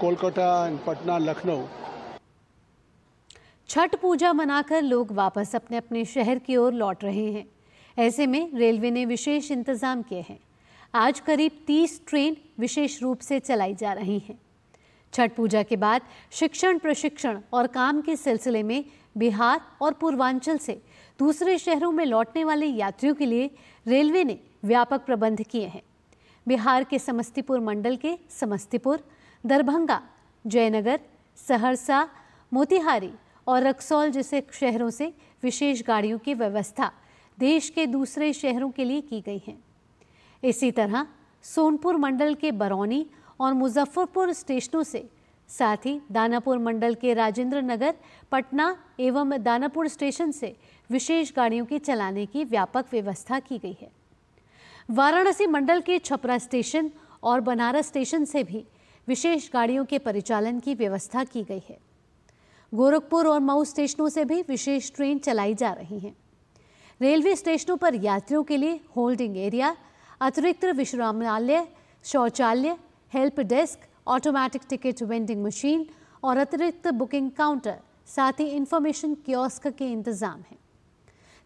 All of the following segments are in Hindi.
कोलकाता एंड पटना लखनऊ छठ पूजा मनाकर लोग वापस अपने अपने शहर की ओर लौट रहे हैं ऐसे में रेलवे ने विशेष इंतजाम किए हैं आज करीब 30 ट्रेन विशेष रूप से चलाई जा रही हैं छठ पूजा के बाद शिक्षण प्रशिक्षण और काम के सिलसिले में बिहार और पूर्वांचल से दूसरे शहरों में लौटने वाले यात्रियों के लिए रेलवे ने व्यापक प्रबंध किए हैं बिहार के समस्तीपुर मंडल के समस्तीपुर दरभंगा जयनगर सहरसा मोतिहारी और रक्सौल जैसे शहरों से विशेष गाड़ियों की व्यवस्था देश के दूसरे शहरों के लिए की गई है इसी तरह सोनपुर मंडल के बरौनी और मुजफ्फरपुर स्टेशनों से साथ ही दानापुर मंडल के राजेंद्र नगर पटना एवं दानापुर स्टेशन से विशेष गाड़ियों के चलाने की व्यापक व्यवस्था की गई है वाराणसी मंडल के छपरा स्टेशन और बनारस स्टेशन से भी विशेष गाड़ियों के परिचालन की व्यवस्था की गई है गोरखपुर और मऊ स्टेशनों से भी विशेष ट्रेन चलाई जा रही हैं रेलवे स्टेशनों पर यात्रियों के लिए होल्डिंग एरिया अतिरिक्त विश्रामालय शौचालय help desk automatic ticket vending machine और अतिरिक्त बुकिंग काउंटर साथ ही इंफॉर्मेशन कियोस्क के इंतजाम हैं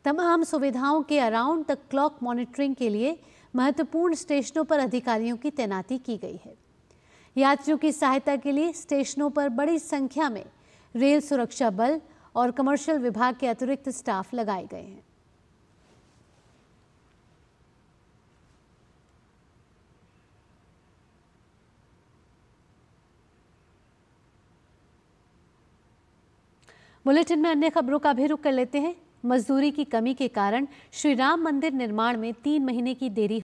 तमाम सुविधाओं के अराउंड द क्लॉक मॉनिटरिंग के लिए महत्वपूर्ण स्टेशनों पर अधिकारियों की तैनाती की गई है यात्रियों की सहायता के लिए स्टेशनों पर बड़ी संख्या में रेल सुरक्षा बल और कमर्शियल विभाग के अतिरिक्त स्टाफ लगाए गए हैं बुलेटिन में अन्य खबरों का भी रुख कर लेते हैं मजदूरी की कमी के कारण श्री राम मंदिर निर्माण में तीन महीने की देरी